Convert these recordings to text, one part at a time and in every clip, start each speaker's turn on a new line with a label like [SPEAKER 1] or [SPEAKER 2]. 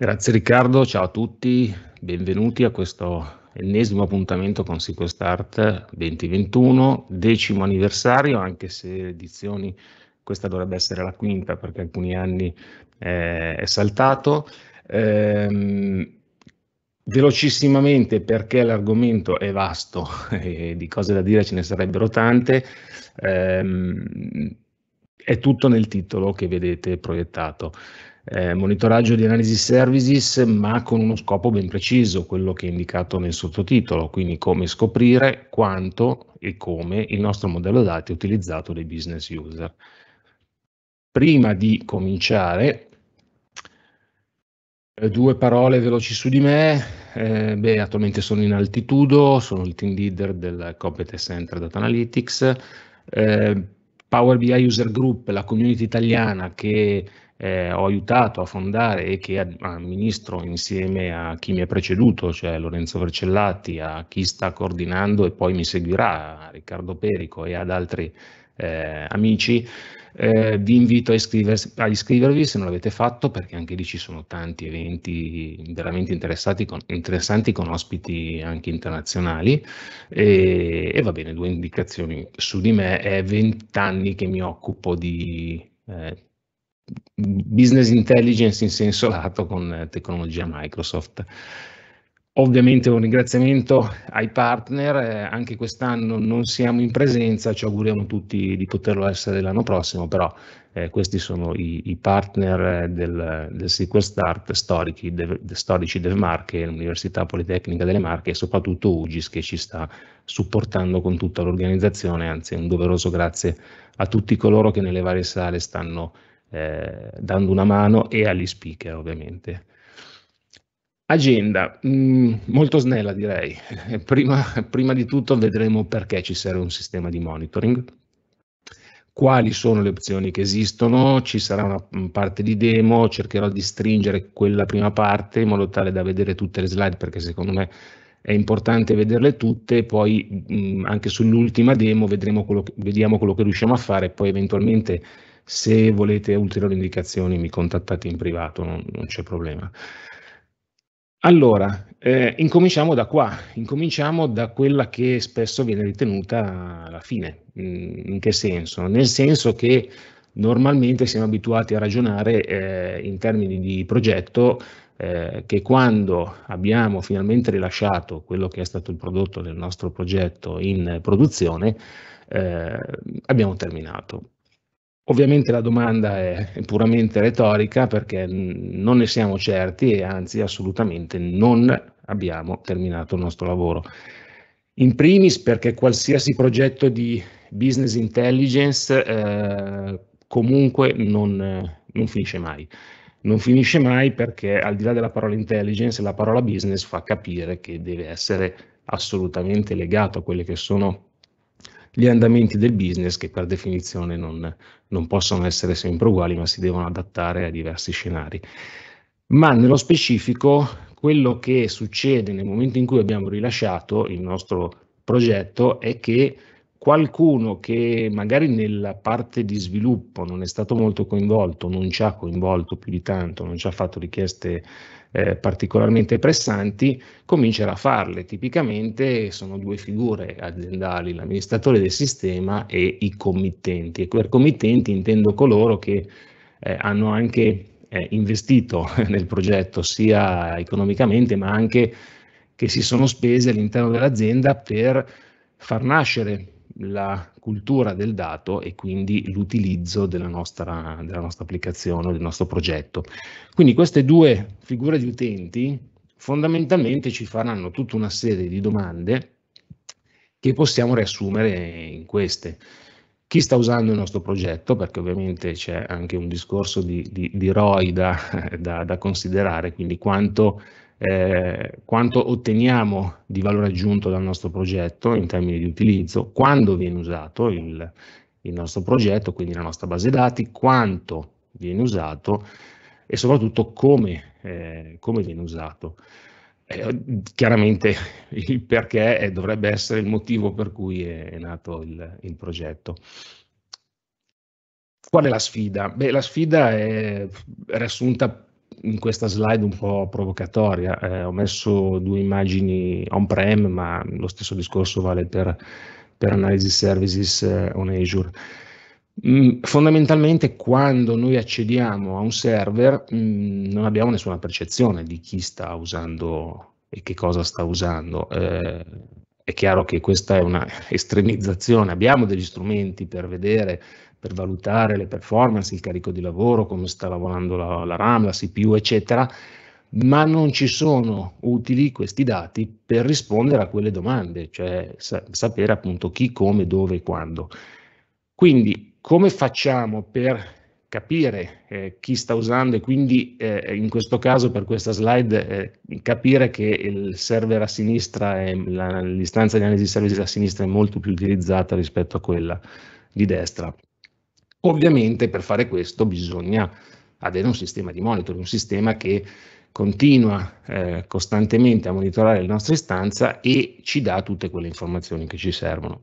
[SPEAKER 1] Grazie Riccardo, ciao a tutti, benvenuti a questo ennesimo appuntamento con SequestArt 2021, decimo anniversario, anche se edizioni, questa dovrebbe essere la quinta perché alcuni anni eh, è saltato. Ehm, velocissimamente perché l'argomento è vasto e di cose da dire ce ne sarebbero tante, ehm, è tutto nel titolo che vedete proiettato eh, monitoraggio di analisi services, ma con uno scopo ben preciso, quello che è indicato nel sottotitolo, quindi come scoprire quanto e come il nostro modello dati è utilizzato dai business user. Prima di cominciare, eh, Due parole veloci su di me. Eh, beh, attualmente sono in altitudo, sono il team leader del Competence Center Data Analytics. Eh, Power BI User Group, la community italiana che eh, ho aiutato a fondare e che amministro ah, insieme a chi mi ha preceduto, cioè Lorenzo Vercellati, a chi sta coordinando e poi mi seguirà, a Riccardo Perico e ad altri eh, amici. Eh, vi invito a, a, iscrivervi se non l'avete fatto perché anche lì ci sono tanti eventi veramente con, interessanti con ospiti anche internazionali e, e, va bene, due indicazioni su di me, è vent'anni che mi occupo di eh, business intelligence in senso lato con eh, tecnologia Microsoft. Ovviamente un ringraziamento ai partner, eh, anche quest'anno non siamo in presenza, ci auguriamo tutti di poterlo essere l'anno prossimo, però eh, questi sono i, i partner eh, del, del Sequel Start storici, de, storici del Marche, l'Università Politecnica delle Marche e soprattutto UGIS che ci sta supportando con tutta l'organizzazione, anzi un doveroso grazie a tutti coloro che nelle varie sale stanno eh, dando una mano e agli speaker ovviamente. Agenda, mh, mm, molto snella direi. Prima, prima di tutto vedremo perché ci serve un sistema di monitoring, quali sono le opzioni che esistono, ci sarà una mm, parte di demo, cercherò di stringere quella prima parte in modo tale da vedere tutte le slide perché secondo me è importante vederle tutte, poi mh, mm, anche sull'ultima demo vedremo quello che, vediamo quello che riusciamo a fare, poi eventualmente se volete ulteriori indicazioni mi contattate in privato, non, non c'è problema. Allora, eh, incominciamo da qua, incominciamo da quella che spesso viene ritenuta la fine. Mm, in che senso? Nel senso che normalmente siamo abituati a ragionare eh, in termini di progetto eh, che quando abbiamo finalmente rilasciato quello che è stato il prodotto del nostro progetto in produzione, eh, abbiamo terminato. Ovviamente la domanda è puramente retorica perché non ne siamo certi e anzi assolutamente non abbiamo terminato il nostro lavoro. In primis perché qualsiasi progetto di business intelligence eh, comunque non, non finisce mai. Non finisce mai perché al di là della parola intelligence la parola business fa capire che deve essere assolutamente legato a quelle che sono gli andamenti del business che per definizione non, non possono essere sempre uguali, ma si devono adattare a diversi scenari. Ma nello specifico, quello che succede nel momento in cui abbiamo rilasciato il nostro progetto è che qualcuno che magari nella parte di sviluppo non è stato molto coinvolto, non ci ha coinvolto più di tanto, non ci ha fatto richieste eh, particolarmente pressanti, comincerà a farle. Tipicamente sono due figure aziendali, l'amministratore del sistema e i committenti. E per committenti intendo coloro che eh, hanno anche eh, investito nel progetto sia economicamente ma anche che si sono spese all'interno dell'azienda per far nascere la cultura del dato e quindi l'utilizzo della nostra, della nostra applicazione o del nostro progetto. Quindi queste due figure di utenti fondamentalmente ci faranno tutta una serie di domande che possiamo riassumere in queste. Chi sta usando il nostro progetto? Perché ovviamente c'è anche un discorso di, di, di ROI da, da, da considerare, quindi quanto eh, quanto otteniamo di valore aggiunto dal nostro progetto in termini di utilizzo, quando viene usato il, il nostro progetto, quindi la nostra base dati, quanto viene usato e soprattutto come, eh, come viene usato. Eh, chiaramente il perché è, dovrebbe essere il motivo per cui è, è nato il, il, progetto. Qual è la sfida? Beh, la sfida è riassunta in questa slide un po' provocatoria, eh, ho messo due immagini on-prem, ma lo stesso discorso vale per, per Analysis Services eh, on Azure. Mm, fondamentalmente quando noi accediamo a un server mm, non abbiamo nessuna percezione di chi sta usando e che cosa sta usando. Eh, è chiaro che questa è una estremizzazione, abbiamo degli strumenti per vedere, per valutare le performance, il carico di lavoro, come sta lavorando la, la RAM, la CPU, eccetera, ma non ci sono utili questi dati per rispondere a quelle domande, cioè sa- sapere appunto chi, come, dove quando. Quindi come facciamo per capire eh, chi sta usando e quindi eh, in questo caso per questa slide eh, capire che il server a sinistra e l'istanza di analisi servizi a sinistra è molto più utilizzata rispetto a quella di destra. Ovviamente per fare questo bisogna avere un sistema di monitoring, un sistema che continua eh, costantemente a monitorare la nostra istanza e ci dà tutte quelle informazioni che ci servono.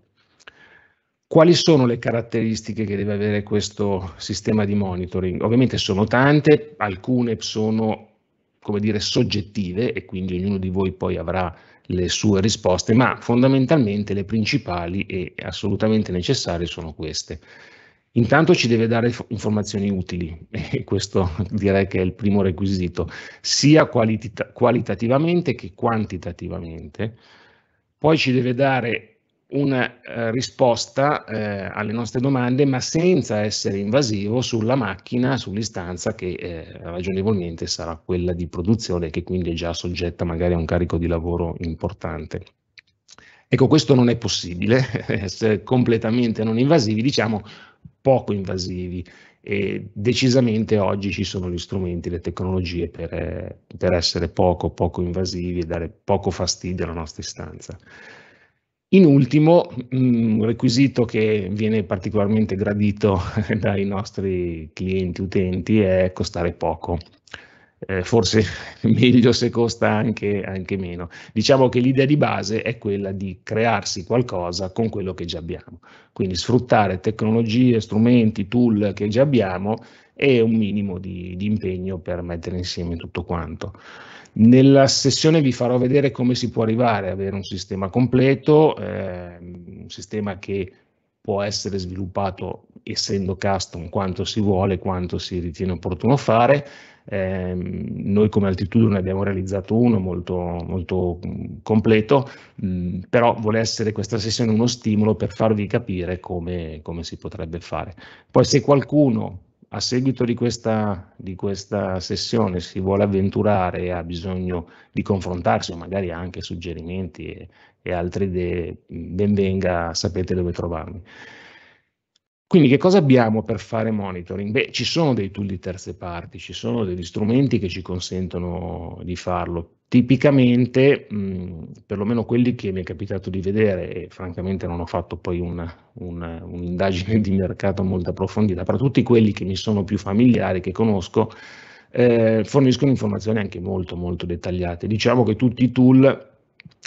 [SPEAKER 1] Quali sono le caratteristiche che deve avere questo sistema di monitoring? Ovviamente sono tante, alcune sono come dire soggettive e quindi ognuno di voi poi avrà le sue risposte, ma fondamentalmente le principali e assolutamente necessarie sono queste. Intanto ci deve dare informazioni utili, e questo direi che è il primo requisito, sia qualit qualitativamente che quantitativamente. Poi ci deve dare una eh, risposta eh, alle nostre domande, ma senza essere invasivo sulla macchina, sull'istanza che eh, ragionevolmente sarà quella di produzione, che quindi è già soggetta magari a un carico di lavoro importante. Ecco, questo non è possibile, essere completamente non invasivi, diciamo poco invasivi. E decisamente oggi ci sono gli strumenti, le tecnologie per, eh, per essere poco, poco invasivi e dare poco fastidio alla nostra istanza. In ultimo, un requisito che viene particolarmente gradito dai nostri clienti utenti è costare poco. Eh, forse meglio se costa anche, anche meno. Diciamo che l'idea di base è quella di crearsi qualcosa con quello che già abbiamo, quindi sfruttare tecnologie, strumenti, tool che già abbiamo e un minimo di, di impegno per mettere insieme tutto quanto. Nella sessione vi farò vedere come si può arrivare ad avere un sistema completo, eh, un sistema che può essere sviluppato essendo custom quanto si vuole, quanto si ritiene opportuno fare. Eh, noi come altitudine ne abbiamo realizzato uno molto, molto mm, completo, mh, mm, però vuole essere questa sessione uno stimolo per farvi capire come, come si potrebbe fare. Poi se qualcuno a seguito di questa, di questa, sessione si vuole avventurare e ha bisogno di confrontarsi o magari anche suggerimenti e, e altri, de, ben sapete dove trovarmi. Quindi che cosa abbiamo per fare monitoring? Beh, ci sono dei tool di terze parti, ci sono degli strumenti che ci consentono di farlo. Tipicamente, mh, perlomeno quelli che mi è capitato di vedere, e francamente non ho fatto poi una, una, un'indagine di mercato molto approfondita, però tutti quelli che mi sono più familiari, che conosco, eh, forniscono informazioni anche molto molto dettagliate. Diciamo che tutti i tool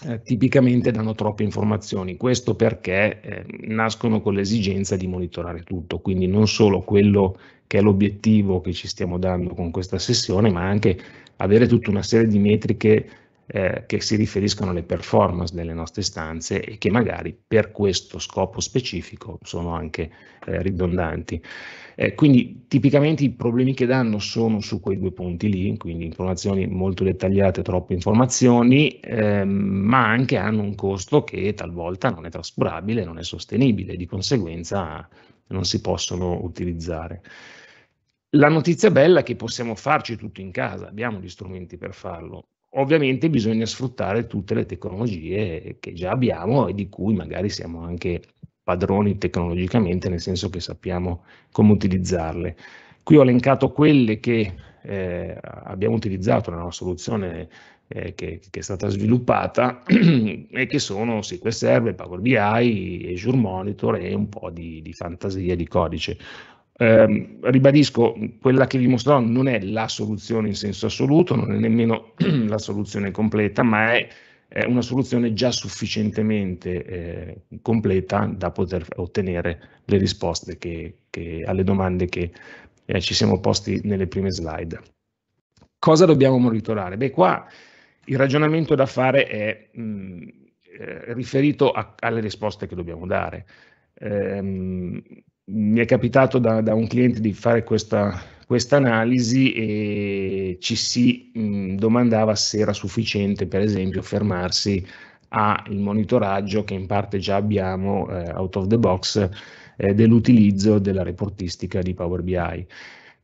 [SPEAKER 1] eh, tipicamente danno troppe informazioni, questo perché eh, nascono con l'esigenza di monitorare tutto, quindi non solo quello che è l'obiettivo che ci stiamo dando con questa sessione, ma anche avere tutta una serie di metriche eh, che si riferiscono alle performance delle nostre stanze e che magari per questo scopo specifico sono anche eh, ridondanti. Eh, quindi tipicamente i problemi che danno sono su quei due punti lì, quindi informazioni molto dettagliate, troppe informazioni, ehm, ma anche hanno un costo che talvolta non è trascurabile, non è sostenibile, di conseguenza non si possono utilizzare. La notizia bella è che possiamo farci tutto in casa, abbiamo gli strumenti per farlo. Ovviamente bisogna sfruttare tutte le tecnologie che già abbiamo e di cui magari siamo anche padroni tecnologicamente, nel senso che sappiamo come utilizzarle. Qui ho elencato quelle che eh, abbiamo utilizzato nella soluzione eh, che, che, è stata sviluppata e che sono SQL Server, Power BI, Azure Monitor e un po' di, di fantasia di codice. Ehm, ribadisco, quella che vi mostrò non è la soluzione in senso assoluto, non è nemmeno la soluzione completa, ma è, è una soluzione già sufficientemente eh, completa da poter ottenere le risposte che, che, alle domande che eh, ci siamo posti nelle prime slide. Cosa dobbiamo monitorare? Beh, qua il ragionamento da fare è mh, mm, eh, riferito a, alle risposte che dobbiamo dare. Ehm, mi è capitato da, da un cliente di fare questa, questa analisi e ci si mh, domandava se era sufficiente, per esempio, fermarsi al monitoraggio che in parte già abbiamo eh, out of the box eh, dell'utilizzo della reportistica di Power BI.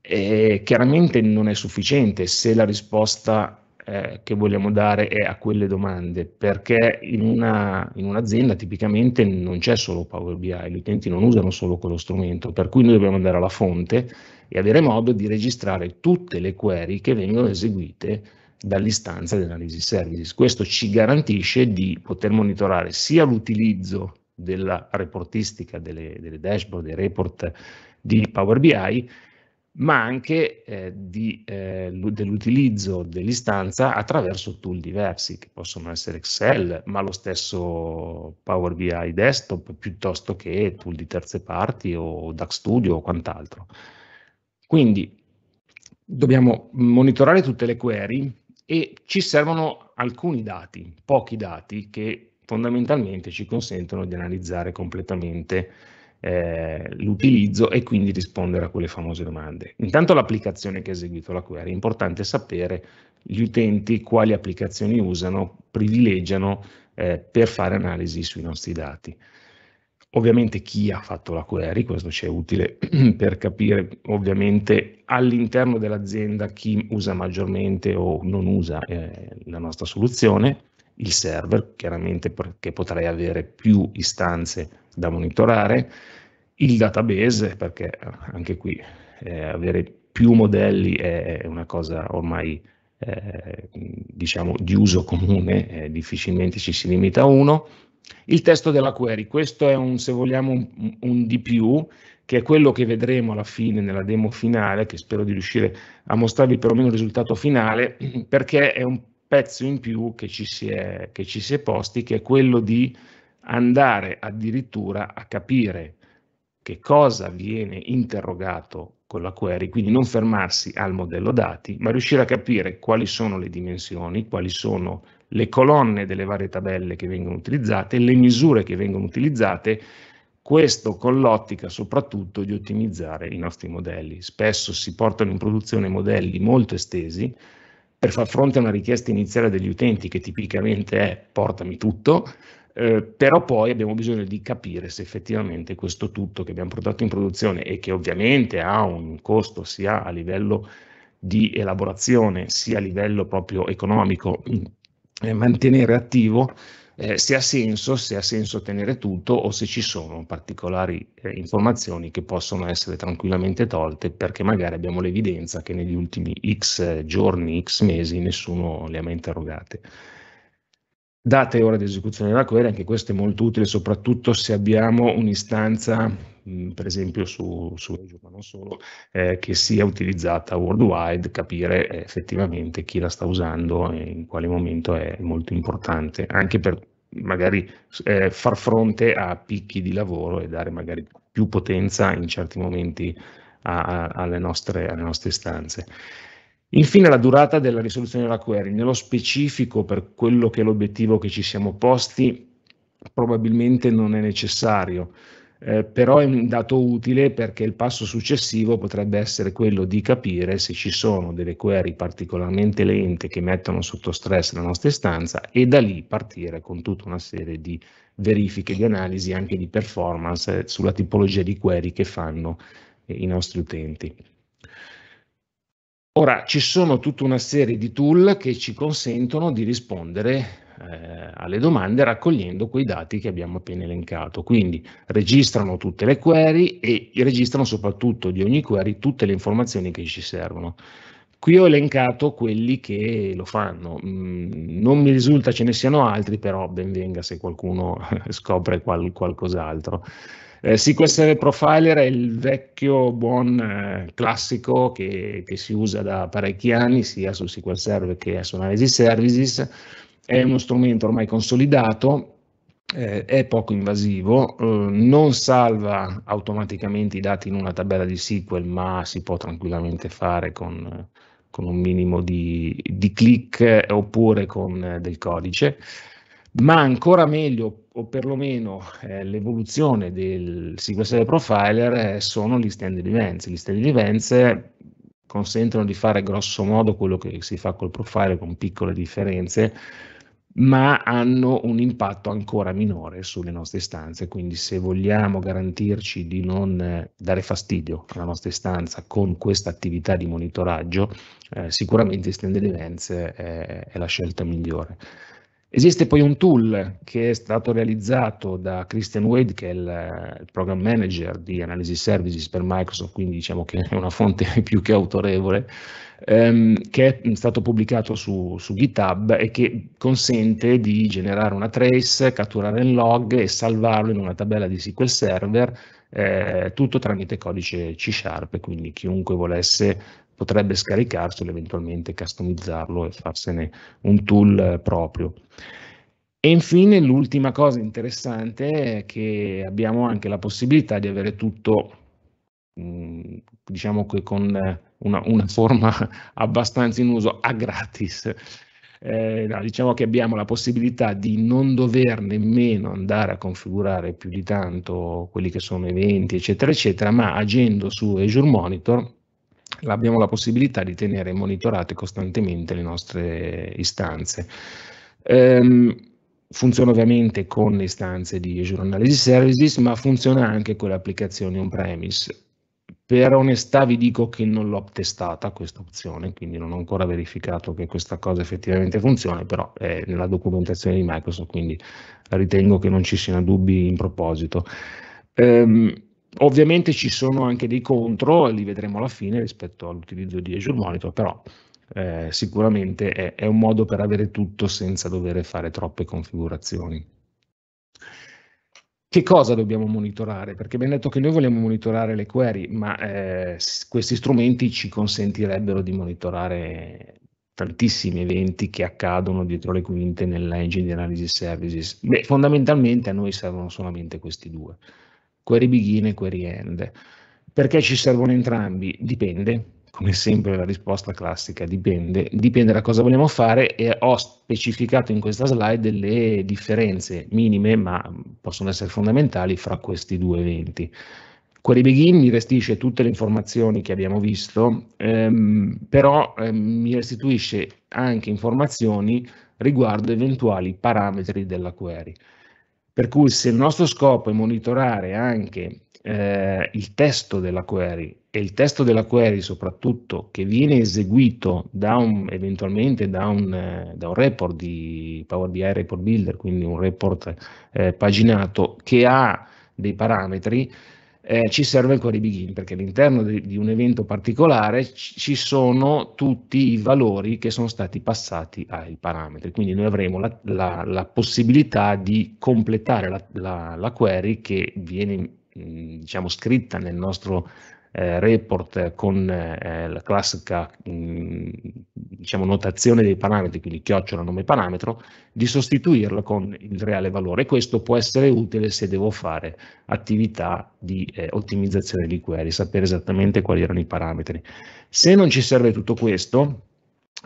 [SPEAKER 1] E chiaramente non è sufficiente se la risposta eh, che vogliamo dare è a quelle domande, perché in, una, in un'azienda tipicamente non c'è solo Power BI, gli utenti non usano solo quello strumento, per cui noi dobbiamo andare alla fonte e avere modo di registrare tutte le query che vengono eseguite dall'istanza dell'analisi services. Questo ci garantisce di poter monitorare sia l'utilizzo della reportistica, delle, delle dashboard, dei report di Power BI, ma anche eh, eh, dell'utilizzo dell'istanza attraverso tool diversi che possono essere Excel, ma lo stesso Power BI desktop piuttosto che tool di terze parti o DAX Studio o quant'altro. Quindi dobbiamo monitorare tutte le query e ci servono alcuni dati, pochi dati che fondamentalmente ci consentono di analizzare completamente eh, l'utilizzo e quindi rispondere a quelle famose domande. Intanto l'applicazione che ha eseguito la query, è importante sapere gli utenti quali applicazioni usano, privilegiano eh, per fare analisi sui nostri dati. Ovviamente chi ha fatto la query, questo ci è utile per capire ovviamente all'interno dell'azienda chi usa maggiormente o non usa eh, la nostra soluzione, il server chiaramente perché potrei avere più istanze da monitorare, il database, perché eh, anche qui eh, avere più modelli è una cosa ormai eh, diciamo di uso comune, eh, difficilmente ci si limita a uno. Il testo della query, questo è un, se vogliamo, un, un di più, che è quello che vedremo alla fine nella demo finale, che spero di riuscire a mostrarvi perlomeno il risultato finale, perché è un pezzo in più che ci si è, che ci si è posti, che è quello di andare addirittura a capire che cosa viene interrogato con la query, quindi non fermarsi al modello dati, ma riuscire a capire quali sono le dimensioni, quali sono le colonne delle varie tabelle che vengono utilizzate, le misure che vengono utilizzate, questo con l'ottica soprattutto di ottimizzare i nostri modelli. Spesso si portano in produzione modelli molto estesi per far fronte a una richiesta iniziale degli utenti che tipicamente è portami tutto, eh, però poi abbiamo bisogno di capire se effettivamente questo tutto che abbiamo portato in produzione e che ovviamente ha un costo sia a livello di elaborazione sia a livello proprio economico mm, eh, mantenere attivo eh, se ha senso, se ha senso tenere tutto o se ci sono particolari eh, informazioni che possono essere tranquillamente tolte perché magari abbiamo l'evidenza che negli ultimi x eh, giorni, x mesi nessuno le ha mai interrogate date ora di esecuzione della query, anche questo è molto utile soprattutto se abbiamo un'istanza, per esempio su, su Azure, ma non solo, eh, che sia utilizzata worldwide, capire eh, effettivamente chi la sta usando e in quale momento è molto importante, anche per magari eh, far fronte a picchi di lavoro e dare magari più potenza in certi momenti a, a, alle, nostre, alle nostre istanze. Infine la durata della risoluzione della query, nello specifico per quello che è l'obiettivo che ci siamo posti, probabilmente non è necessario, eh, però è un dato utile perché il passo successivo potrebbe essere quello di capire se ci sono delle query particolarmente lente che mettono sotto stress la nostra istanza e da lì partire con tutta una serie di verifiche, di analisi anche di performance eh, sulla tipologia di query che fanno eh, i nostri utenti. Ora ci sono tutta una serie di tool che ci consentono di rispondere eh, alle domande raccogliendo quei dati che abbiamo appena elencato. Quindi registrano tutte le query e registrano soprattutto di ogni query tutte le informazioni che ci servono. Qui ho elencato quelli che lo fanno, mm, non mi risulta ce ne siano altri, però ben venga se qualcuno scopre qual, qualcos'altro. Eh, SQL Profiler è il vecchio buon eh, classico che, che, si usa da parecchi anni sia su SQL Server che su Analysis Services, è uno strumento ormai consolidato, eh, è poco invasivo, eh, non salva automaticamente i dati in una tabella di SQL ma si può tranquillamente fare con, con un minimo di, di click eh, oppure con eh, del codice ma ancora meglio o perlomeno eh, l'evoluzione del SQL Server Profiler eh, sono gli standard events. Gli standard events consentono di fare grosso modo quello che si fa col profiler con piccole differenze, ma hanno un impatto ancora minore sulle nostre istanze, quindi se vogliamo garantirci di non eh, dare fastidio alla nostra istanza con questa attività di monitoraggio, eh, sicuramente Standard Events eh, è, è la scelta migliore. Esiste poi un tool che è stato realizzato da Christian Wade, che è il, il program manager di Analysis Services per Microsoft, quindi diciamo che è una fonte più che autorevole, ehm, che è stato pubblicato su, su, GitHub e che consente di generare una trace, catturare il log e salvarlo in una tabella di SQL Server, eh, tutto tramite codice C Sharp, quindi chiunque volesse potrebbe scaricarselo, eventualmente customizzarlo e farsene un tool eh, proprio. E infine l'ultima cosa interessante è che abbiamo anche la possibilità di avere tutto, mm, diciamo che con eh, una, una forma abbastanza in uso, a gratis. Eh, no, diciamo che abbiamo la possibilità di non dover nemmeno andare a configurare più di tanto quelli che sono eventi, eccetera, eccetera, ma agendo su Azure Monitor abbiamo la possibilità di tenere monitorate costantemente le nostre istanze. Ehm, funziona ovviamente con le istanze di Azure Analysis Services, ma funziona anche con le applicazioni on-premise. Per onestà vi dico che non l'ho testata questa opzione, quindi non ho ancora verificato che questa cosa effettivamente funzioni, però è nella documentazione di Microsoft, quindi ritengo che non ci siano dubbi in proposito. Ehm, Ovviamente ci sono anche dei contro, li vedremo alla fine rispetto all'utilizzo di Azure Monitor, però eh, sicuramente è, è un modo per avere tutto senza dover fare troppe configurazioni. Che cosa dobbiamo monitorare? Perché abbiamo detto che noi vogliamo monitorare le query, ma eh, questi strumenti ci consentirebbero di monitorare tantissimi eventi che accadono dietro le quinte nell'engine di analysis services. Beh, fondamentalmente a noi servono solamente questi due query begin e query end. Perché ci servono entrambi? Dipende, come sempre la risposta classica dipende, dipende da cosa vogliamo fare e ho specificato in questa slide le differenze minime ma possono essere fondamentali fra questi due eventi. Query Begin mi restituisce tutte le informazioni che abbiamo visto, ehm, però ehm, mi restituisce anche informazioni riguardo eventuali parametri della query. Per cui se il nostro scopo è monitorare anche eh, il testo della query e il testo della query soprattutto che viene eseguito da un, eventualmente da un, eh, da un, report di Power BI Report Builder, quindi un report eh, paginato che ha dei parametri, eh, ci serve il i begin, perché all'interno di, di un evento particolare ci sono tutti i valori che sono stati passati ai parametri, quindi noi avremo la, la, la possibilità di completare la, la, query che viene mm, diciamo scritta nel nostro eh, report con eh, la classica mh, mm, diciamo, notazione dei parametri, quindi chiocciola nome parametro, di sostituirla con il reale valore. Questo può essere utile se devo fare attività di eh, ottimizzazione di query, sapere esattamente quali erano i parametri. Se non ci serve tutto questo,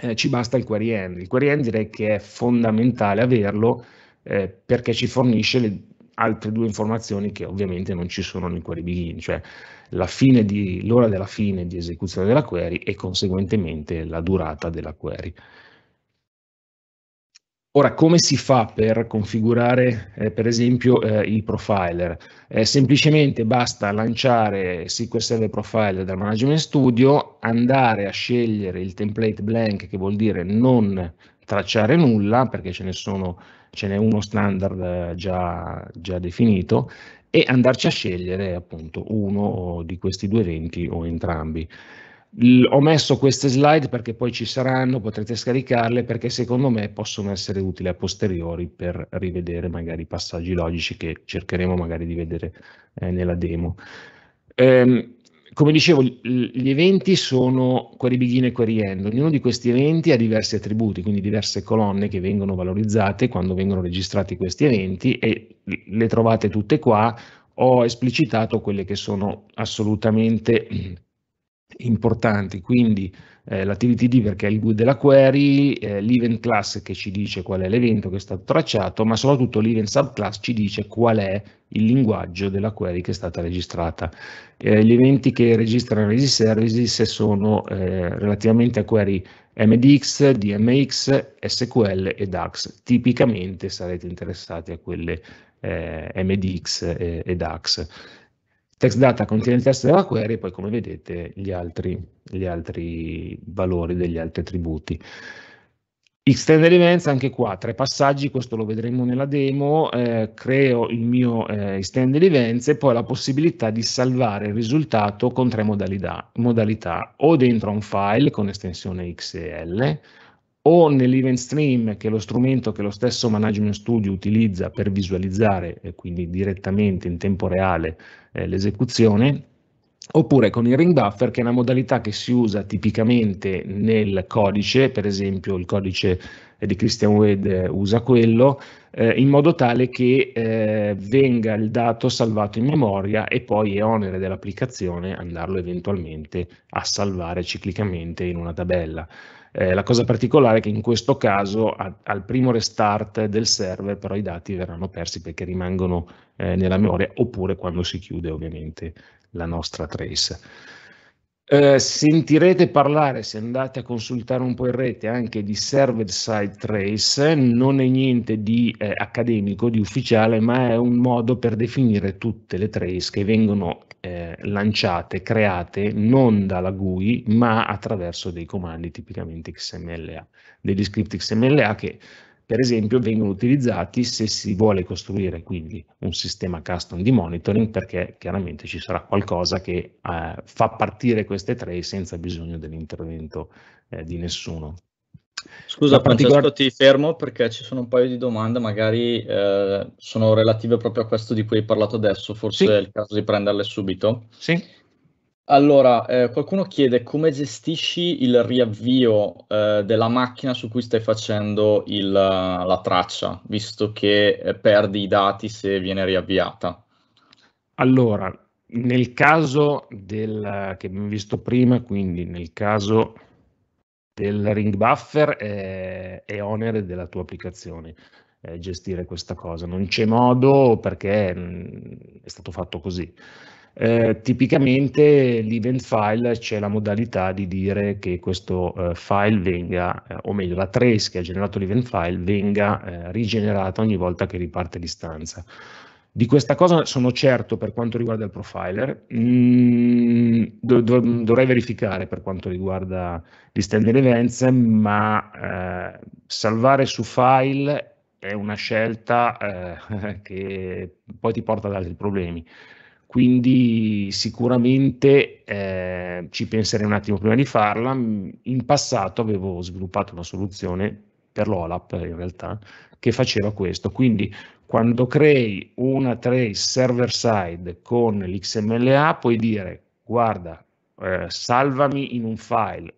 [SPEAKER 1] eh, ci basta il query end. Il query end direi che è fondamentale averlo eh, perché ci fornisce le altre due informazioni che ovviamente non ci sono nel query begin, cioè l'ora della fine di esecuzione della query e conseguentemente la durata della query. Ora, come si fa per configurare eh, per esempio eh, i profiler? Eh, semplicemente basta lanciare SQL Server Profiler dal Management Studio, andare a scegliere il template blank, che vuol dire non tracciare nulla, perché ce ne sono ce n'è uno standard eh, già, già definito e andarci a scegliere appunto uno di questi due eventi o entrambi. L- ho messo queste slide perché poi ci saranno, potrete scaricarle perché secondo me possono essere utili a posteriori per rivedere magari i passaggi logici che cercheremo magari di vedere eh, nella demo. Ehm, come dicevo, gli eventi sono query begin e query end. Ognuno di questi eventi ha diversi attributi, quindi diverse colonne che vengono valorizzate quando vengono registrati questi eventi e le trovate tutte qua. Ho esplicitato quelle che sono assolutamente importanti, quindi eh, l'ActivityD perché è il GUI della query, eh, l'event class che ci dice qual è l'evento che è stato tracciato, ma soprattutto l'event subclass ci dice qual è il linguaggio della query che è stata registrata. Eh, gli eventi che registrano Easy Services sono eh, relativamente a query MDX, DMX, SQL e DAX. Tipicamente sarete interessati a quelle eh, MDX e, e DAX. Text data contiene il testo della query e poi come vedete gli altri, gli altri valori degli altri attributi. Extended events anche qua, tre passaggi, questo lo vedremo nella demo, eh, creo il mio eh, extended events e poi la possibilità di salvare il risultato con tre modalità, modalità o dentro un file con estensione XL, o nell'event stream, che è lo strumento che lo stesso Management Studio utilizza per visualizzare, eh, quindi direttamente in tempo reale, eh, l'esecuzione, oppure con il ring buffer, che è una modalità che si usa tipicamente nel codice, per esempio il codice di Christian Wade eh, usa quello, eh, in modo tale che eh, venga il dato salvato in memoria e poi è onere dell'applicazione andarlo eventualmente a salvare ciclicamente in una tabella. Eh, la cosa particolare è che in questo caso a, al primo restart del server però i dati verranno persi perché rimangono eh, nella memoria oppure quando si chiude ovviamente la nostra trace. Eh, sentirete parlare, se andate a consultare un po' in rete, anche di server side trace, non è niente di eh, accademico, di ufficiale, ma è un modo per definire tutte le trace che vengono eh, lanciate, create non dalla GUI, ma attraverso dei comandi tipicamente XMLA, degli script XMLA che per esempio vengono utilizzati se si vuole costruire quindi un sistema custom di monitoring perché chiaramente ci sarà qualcosa che eh, fa partire queste tre senza bisogno dell'intervento eh, di nessuno. Scusa particolar...
[SPEAKER 2] Francesco ti fermo perché ci sono un paio di domande magari eh, sono relative proprio a questo di cui hai parlato adesso, forse sì. è il caso di prenderle subito. Sì. Allora, eh, qualcuno chiede come gestisci il riavvio eh, della macchina su cui stai facendo il, la traccia, visto che eh, perdi i dati se viene riavviata.
[SPEAKER 1] Allora, nel caso del, che abbiamo visto prima, quindi nel caso del ring buffer, eh, è onere della tua applicazione eh, gestire questa cosa. Non c'è modo perché mh, mm, è stato fatto così. Eh, tipicamente l'event file c'è la modalità di dire che questo eh, file venga, eh, o meglio la trace che ha generato l'event file venga eh, rigenerata ogni volta che riparte l'istanza. Di questa cosa sono certo per quanto riguarda il profiler, mm, do, do, dovrei verificare per quanto riguarda gli standard events, ma eh, salvare su file è una scelta che poi ti porta ad altri problemi quindi sicuramente eh, ci penserei un attimo prima di farla. In passato avevo sviluppato una soluzione per l'OLAP in realtà che faceva questo, quindi quando crei una trace server side con l'XMLA puoi dire guarda eh, salvami in un file,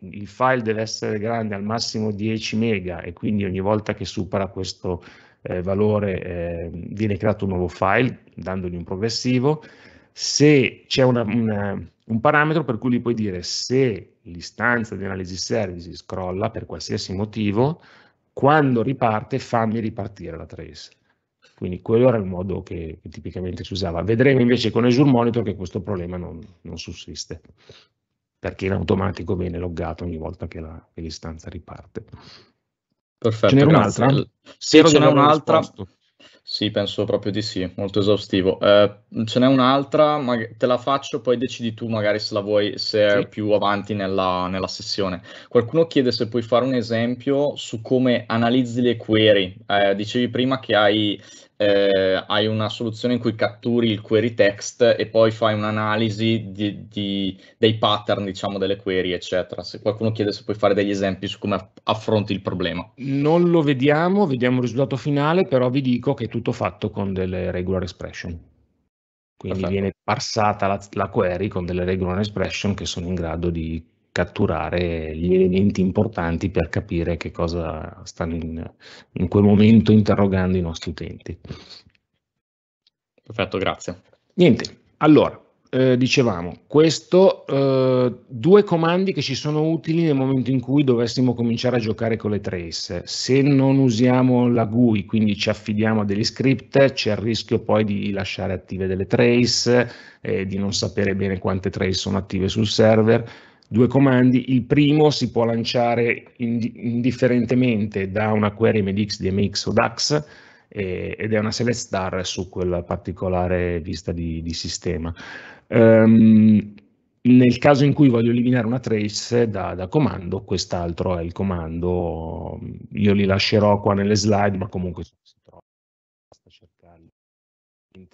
[SPEAKER 1] il file deve essere grande al massimo 10 mega e quindi ogni volta che supera questo eh, valore eh, viene creato un nuovo file dandogli un progressivo. Se c'è una, una, un parametro per cui gli puoi dire se l'istanza di analisi services crolla per qualsiasi motivo, quando riparte fammi ripartire la trace. Quindi quello era il modo che, che tipicamente si usava. Vedremo invece con Azure Monitor che questo problema non, non sussiste, perché in automatico viene loggato ogni volta che l'istanza riparte.
[SPEAKER 2] Perfetto. Ce n'era un'altra? Sì, ce n'è un'altra. Sì, penso proprio di sì, molto esaustivo. Eh, ce n'è un'altra, ma te la faccio, poi decidi tu magari se la vuoi, se sì. è più avanti nella, nella, sessione. Qualcuno chiede se puoi fare un esempio su come analizzi le query. Eh, dicevi prima che hai eh, hai una soluzione in cui catturi il query text e poi fai un'analisi di, di, dei pattern, diciamo, delle query, eccetera. Se qualcuno chiede se puoi fare degli esempi su come affronti il problema.
[SPEAKER 1] Non lo vediamo, vediamo il risultato finale, però vi dico che è tutto fatto con delle regular expression. Quindi Perfetto. viene parsata la, la query con delle regular expression che sono in grado di catturare gli elementi importanti per capire che cosa stanno in, in quel momento interrogando i nostri utenti.
[SPEAKER 2] Perfetto, grazie.
[SPEAKER 1] Niente, allora, eh, dicevamo, questo, eh, due comandi che ci sono utili nel momento in cui dovessimo cominciare a giocare con le trace. Se non usiamo la GUI, quindi ci affidiamo a degli script, c'è il rischio poi di lasciare attive delle trace, eh, di non sapere bene quante trace sono attive sul server due comandi, il primo si può lanciare indifferentemente da una query MDX, DMX o DAX eh, ed è una select star su quella particolare vista di, di sistema. Um, nel caso in cui voglio eliminare una trace da, da comando, quest'altro è il comando, io li lascerò qua nelle slide, ma comunque si trova, basta cercarli,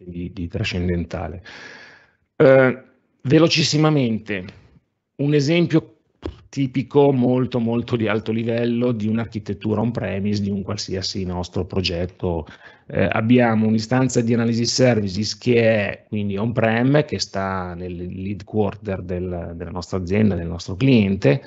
[SPEAKER 1] di, di trascendentale. Eh, velocissimamente, un esempio tipico molto molto di alto livello di un'architettura on-premise di un qualsiasi nostro progetto. Eh, abbiamo un'istanza di analisi services che è quindi on-prem, che sta nel lead quarter del, della nostra azienda, del nostro cliente,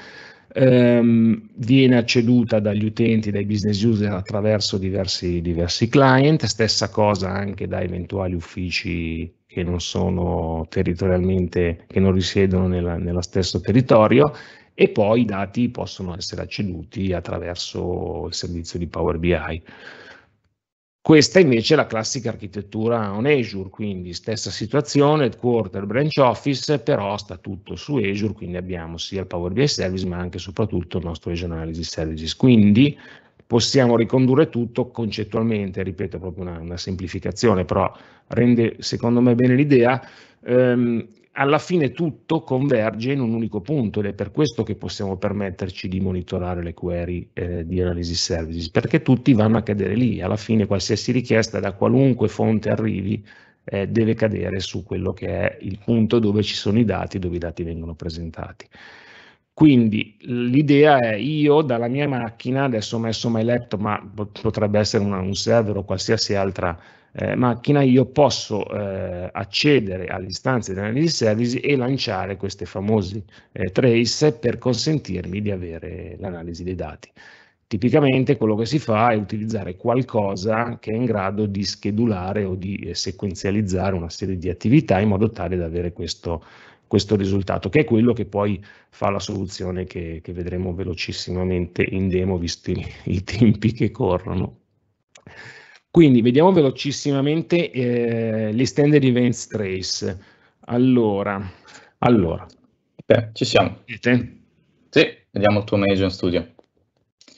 [SPEAKER 1] ehm, viene acceduta dagli utenti, dai business user attraverso diversi, diversi client, stessa cosa anche da eventuali uffici che non sono territorialmente, che non risiedono nello stesso territorio e poi i dati possono essere acceduti attraverso il servizio di Power BI. Questa invece è la classica architettura on Azure, quindi stessa situazione, headquarter, branch office, però sta tutto su Azure, quindi abbiamo sia il Power BI Service ma anche e soprattutto il nostro Azure Analysis Services. Quindi possiamo ricondurre tutto concettualmente, ripeto proprio una, una semplificazione, però rende secondo me bene l'idea, ehm, alla fine tutto converge in un unico punto ed è per questo che possiamo permetterci di monitorare le query eh, di analysis services, perché tutti vanno a cadere lì, alla fine qualsiasi richiesta da qualunque fonte arrivi eh, deve cadere su quello che è il punto dove ci sono i dati, dove i dati vengono presentati. Quindi l'idea è io dalla mia macchina, adesso ho messo my laptop, ma potrebbe essere una, un server o qualsiasi altra eh, macchina, io posso eh, accedere alle istanze di analisi service e lanciare queste famose eh, trace per consentirmi di avere l'analisi dei dati. Tipicamente quello che si fa è utilizzare qualcosa che è in grado di schedulare o di eh, sequenzializzare una serie di attività in modo tale da avere questo questo risultato, che è quello che poi fa la soluzione che, che vedremo velocissimamente in demo, visti i tempi che corrono. Quindi vediamo velocissimamente eh, l'Extended Events Trace. Allora,
[SPEAKER 2] allora. Beh, ci siamo. Siete? Sì, vediamo il tuo manager in studio.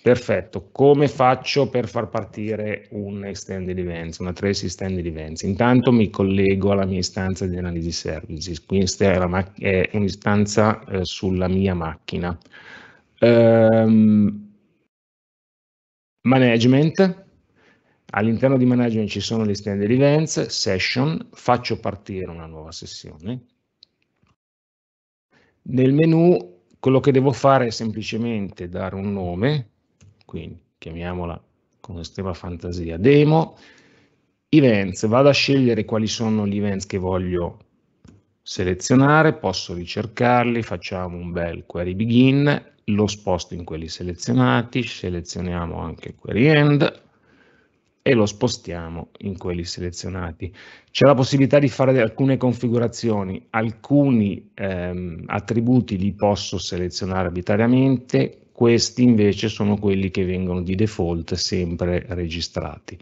[SPEAKER 1] Perfetto, come faccio per far partire un extended events, una trace extended events? Intanto mi collego alla mia istanza di analisi services, questa è, è un'istanza eh, sulla mia macchina. Um, management, all'interno di management ci sono gli extended events, session, faccio partire una nuova sessione. Nel menu quello che devo fare è semplicemente dare un nome, quindi chiamiamola con estrema fantasia, demo, events, vado a scegliere quali sono gli events che voglio selezionare, posso ricercarli, facciamo un bel query begin, lo sposto in quelli selezionati, selezioniamo anche query end e lo spostiamo in quelli selezionati. C'è la possibilità di fare alcune configurazioni, alcuni ehm, attributi li posso selezionare arbitrariamente, questi invece sono quelli che vengono di default sempre registrati.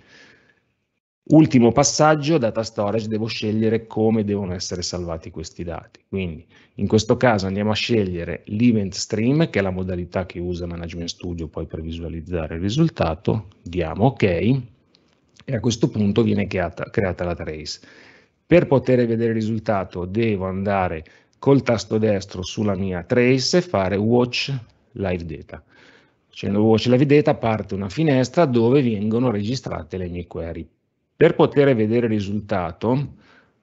[SPEAKER 1] Ultimo passaggio, data storage, devo scegliere come devono essere salvati questi dati. Quindi in questo caso andiamo a scegliere l'event stream, che è la modalità che usa Management Studio poi per visualizzare il risultato, diamo ok e a questo punto viene creata, creata la trace. Per poter vedere il risultato devo andare col tasto destro sulla mia trace e fare watch live data. Facendo voce live data parte una finestra dove vengono registrate le mie query. Per poter vedere il risultato,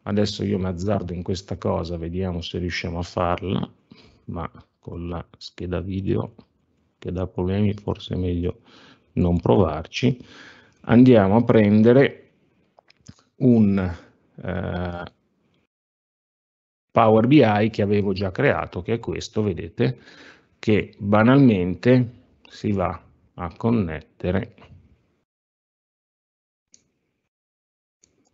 [SPEAKER 1] adesso io mi azzardo in questa cosa, vediamo se riusciamo a farla, ma con la scheda video che dà problemi forse è meglio non provarci. Andiamo a prendere un eh, Power BI che avevo già creato, che è questo, vedete, che banalmente si va a connettere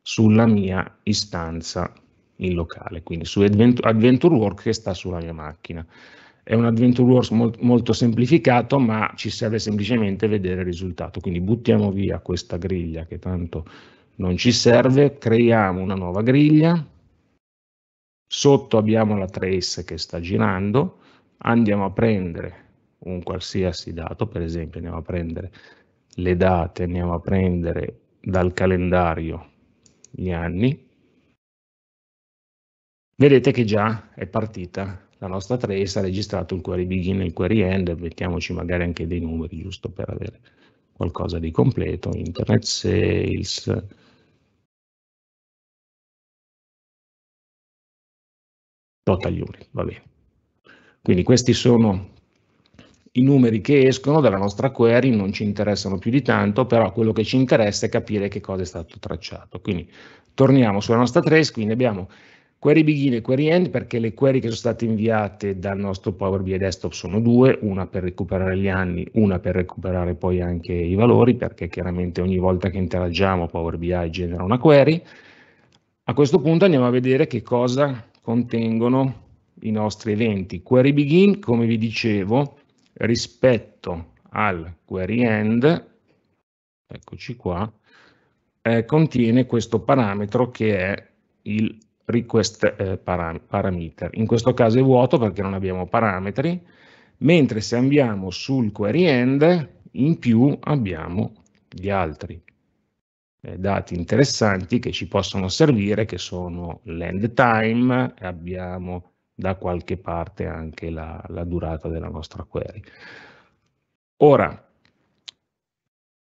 [SPEAKER 1] sulla mia istanza in locale, quindi su Adventure, AdventureWorks che sta sulla mia macchina. È un AdventureWorks molt, molto semplificato, ma ci serve semplicemente vedere il risultato. Quindi buttiamo via questa griglia che tanto non ci serve, creiamo una nuova griglia, sotto abbiamo la trace che sta girando, andiamo a prendere un qualsiasi dato, per esempio andiamo a prendere le date, andiamo a prendere dal calendario gli anni, vedete che già è partita la nostra trace, ha registrato il query begin e il query end, mettiamoci magari anche dei numeri giusto per avere
[SPEAKER 3] qualcosa di completo, internet sales, total unit, va bene.
[SPEAKER 1] Quindi questi sono i numeri che escono dalla nostra query, non ci interessano più di tanto, però quello che ci interessa è capire che cosa è stato tracciato. Quindi torniamo sulla nostra trace, quindi abbiamo query begin e query end perché le query che sono state inviate dal nostro Power BI desktop sono due, una per recuperare gli anni, una per recuperare poi anche i valori perché chiaramente ogni volta che interagiamo Power BI genera una query. A questo punto andiamo a vedere che cosa contengono i nostri eventi. Query begin, come vi dicevo, rispetto al query end, eccoci qua, eh, contiene questo parametro che è il request eh, param parameter. In questo caso è vuoto perché non abbiamo parametri, mentre se andiamo sul query end, in più abbiamo gli altri eh, dati interessanti che ci possono servire, che sono l'end time, abbiamo da qualche parte anche la, la durata della nostra query. Ora,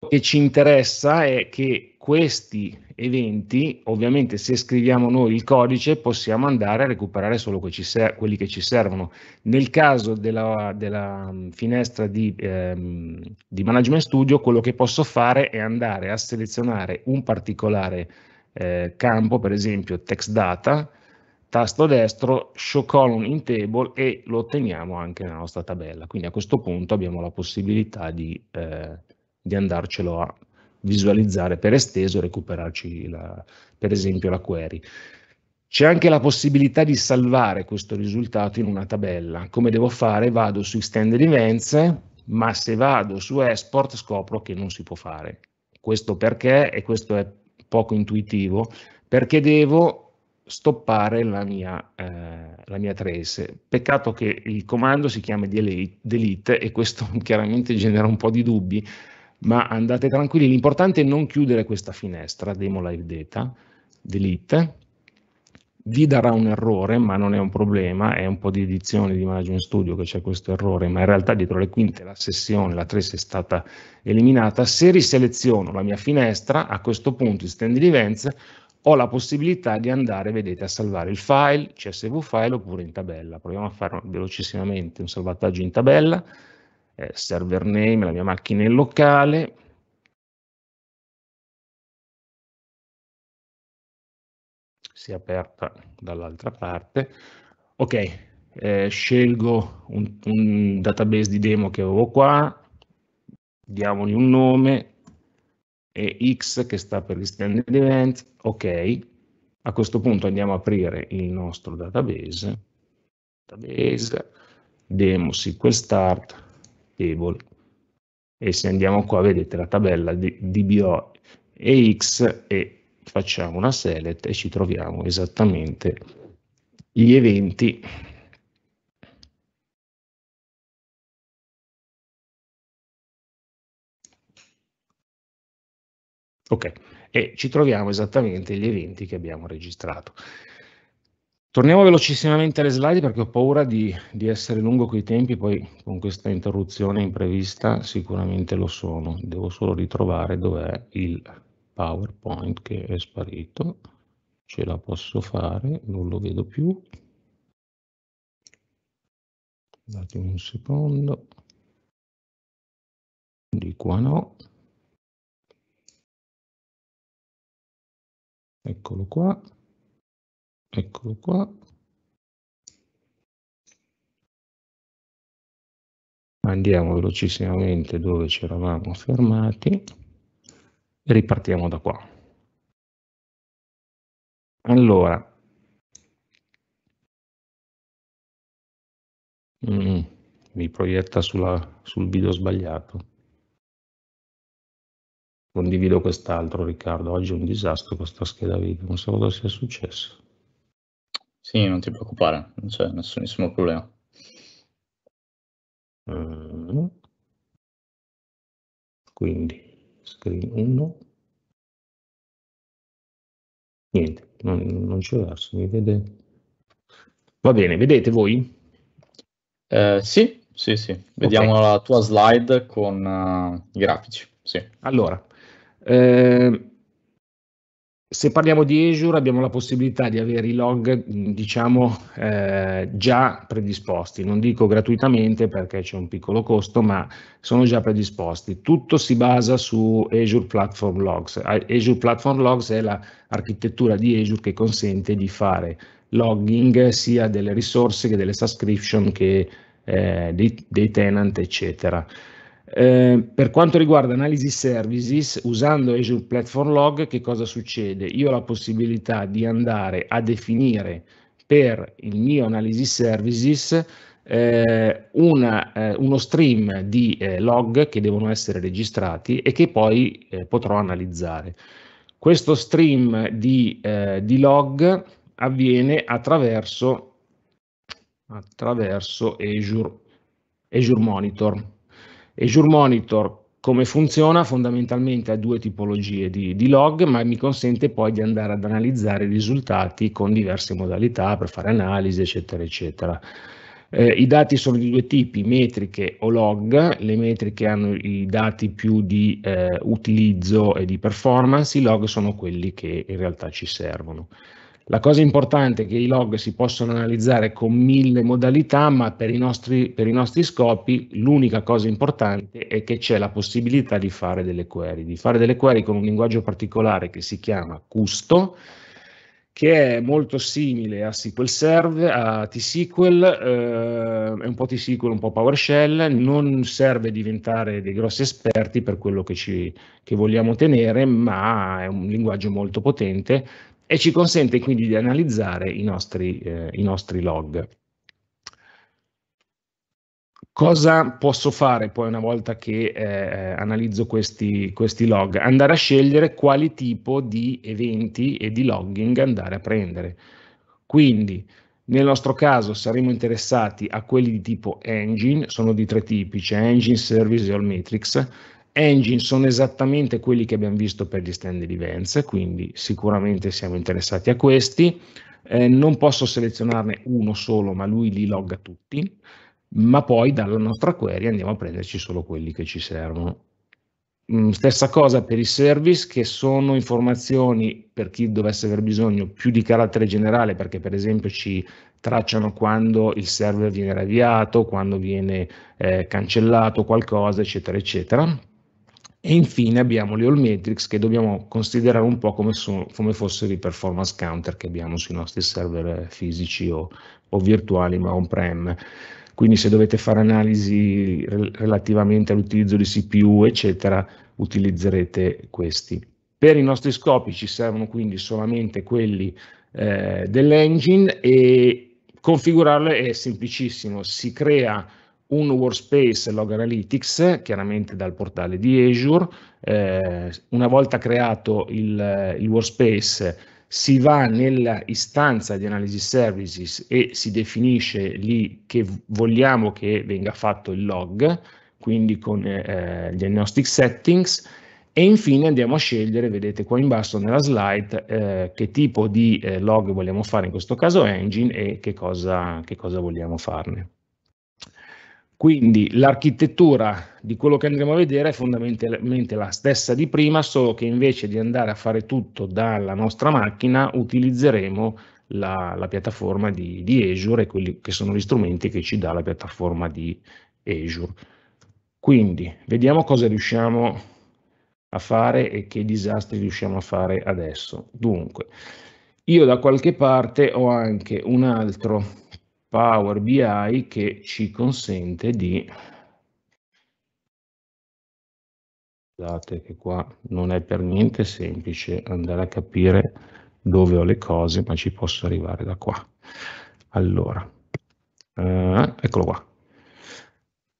[SPEAKER 1] che ci interessa è che questi eventi, ovviamente se scriviamo noi il codice, possiamo andare a recuperare solo quelli che ci servono. Nel caso della, della mm, finestra di, ehm, di, Management Studio, quello che posso fare è andare a selezionare un particolare eh, campo, per esempio text data, tasto destro, show column in table e lo otteniamo anche nella nostra tabella. Quindi a questo punto abbiamo la possibilità di, eh, di andarcelo a visualizzare per esteso e recuperarci la, per esempio la query. C'è anche la possibilità di salvare questo risultato in una tabella. Come devo fare? Vado su Extended Events, ma se vado su Export scopro che non si può fare. Questo perché, e questo è poco intuitivo, perché devo stoppare la mia, eh, la mia trace. Peccato che il comando si chiama delete e questo chiaramente genera un po' di dubbi, ma andate tranquilli, l'importante è non chiudere questa finestra, demo live data, delete, vi darà un errore, ma non è un problema, è un po' di edizione di Imagine Studio che c'è questo errore, ma in realtà dietro le quinte la sessione, la trace è stata eliminata. Se riseleziono la mia finestra, a questo punto il stand di events ho la possibilità di andare, vedete, a salvare il file, csv file oppure in tabella. Proviamo a fare velocissimamente
[SPEAKER 3] un salvataggio in tabella, eh, server name, la mia macchina in locale, si è aperta dall'altra parte. Ok, eh, scelgo
[SPEAKER 1] un, un database di demo che avevo qua, diamogli un nome, e X che sta per l'extended event, ok, a questo punto andiamo a aprire il nostro database, database, demo SQL start, table, e se andiamo qua vedete la tabella di DBO e X e facciamo una select e ci
[SPEAKER 3] troviamo esattamente gli eventi Ok, e ci troviamo esattamente gli eventi che abbiamo
[SPEAKER 1] registrato. Torniamo velocissimamente alle slide perché ho paura di, di essere lungo coi tempi, poi con questa interruzione imprevista sicuramente lo sono. Devo solo ritrovare dov'è il PowerPoint che è sparito. Ce
[SPEAKER 3] la posso fare, non lo vedo più. Datemi un secondo. Di qua no. eccolo qua, eccolo qua. Andiamo velocissimamente dove ci eravamo fermati e ripartiamo da qua. Allora, mm, mm, mi proietta sulla, sul video sbagliato.
[SPEAKER 2] Condivido quest'altro, Riccardo. Oggi è un disastro questa scheda video, non so cosa sia
[SPEAKER 3] successo. Sì, non ti preoccupare, non c'è nessun, problema. Mm. Quindi, screen 1. Niente, non, non c'è verso, mi vede. Va bene, vedete voi?
[SPEAKER 2] Eh, sì, sì, sì. Vediamo okay. la tua slide con uh, i grafici. Sì. Allora, Ehm, se parliamo di Azure abbiamo la
[SPEAKER 1] possibilità di avere i log diciamo eh, già predisposti, non dico gratuitamente perché c'è un piccolo costo ma sono già predisposti. Tutto si basa su Azure Platform Logs. Azure Platform Logs è l'architettura di Azure che consente di fare logging sia delle risorse che delle subscription che eh, dei, dei tenant eccetera. Eh, per quanto riguarda analisi services, usando Azure Platform Log, che cosa succede? Io ho la possibilità di andare a definire per il mio analisi services eh, una, eh, uno stream di eh, log che devono essere registrati e che poi eh, potrò analizzare. Questo stream di, di log avviene attraverso, attraverso Azure, Azure Monitor. Azure Monitor come funziona fondamentalmente ha due tipologie di, di, log, ma mi consente poi di andare ad analizzare i risultati con diverse modalità per fare analisi, eccetera, eccetera. Eh, I dati sono di due tipi, metriche o log, le metriche hanno i dati più di eh, utilizzo e di performance, i log sono quelli che in realtà ci servono. La cosa importante è che i log si possono analizzare con mille modalità, ma per i nostri, per i nostri scopi l'unica cosa importante è che c'è la possibilità di fare delle query, di fare delle query con un linguaggio particolare che si chiama custo, che è molto simile a SQL Server, a T-SQL, eh, è un po' T-SQL, un po' PowerShell, non serve diventare dei grossi esperti per quello che, ci, che vogliamo tenere, ma è un linguaggio molto potente e ci consente quindi di analizzare i nostri, eh, i nostri log. Cosa posso fare poi una volta che eh, eh, analizzo questi, questi, log? Andare a scegliere quali tipo di eventi e di logging andare a prendere. Quindi nel nostro caso saremo interessati a quelli di tipo engine, sono di tre tipi, c'è cioè engine, service e all metrics engine sono esattamente quelli che abbiamo visto per gli standard events, quindi sicuramente siamo interessati a questi. Eh, non posso selezionarne uno solo, ma lui li logga tutti, ma poi dalla nostra query andiamo a prenderci solo quelli che ci servono. Mm, stessa cosa per i service, che sono informazioni, per chi dovesse aver bisogno, più di carattere generale, perché per esempio ci tracciano quando il server viene ravviato, quando viene eh, cancellato qualcosa, eccetera, eccetera e infine abbiamo le All Matrix che dobbiamo considerare un po' come, come, fossero i performance counter che abbiamo sui nostri server eh, fisici o, o virtuali, ma on-prem. Quindi se dovete fare analisi relativamente all'utilizzo di CPU, eccetera, utilizzerete questi. Per i nostri scopi ci servono quindi solamente quelli eh, dell'engine e configurarle è semplicissimo, si crea un workspace log analytics, chiaramente dal portale di Azure. Eh, una volta creato il, il workspace, si va nella istanza di analisi services e si definisce lì che vogliamo che venga fatto il log, quindi con eh, eh diagnostic settings e infine andiamo a scegliere, vedete qua in basso nella slide, eh, che tipo di eh, log vogliamo fare, in questo caso engine e che cosa, che cosa vogliamo farne. Quindi l'architettura di quello che andremo a vedere è fondamentalmente la stessa di prima, solo che invece di andare a fare tutto dalla nostra macchina utilizzeremo la, la piattaforma di, di, Azure e quelli che sono gli strumenti che ci dà la piattaforma di Azure. Quindi vediamo cosa riusciamo a fare e che disastri riusciamo a fare adesso. Dunque, io da qualche parte ho anche un altro Power BI che ci consente di Guardate che qua non è per niente semplice andare a capire dove ho le cose, ma ci posso arrivare da qua. Allora, eh, eccolo qua.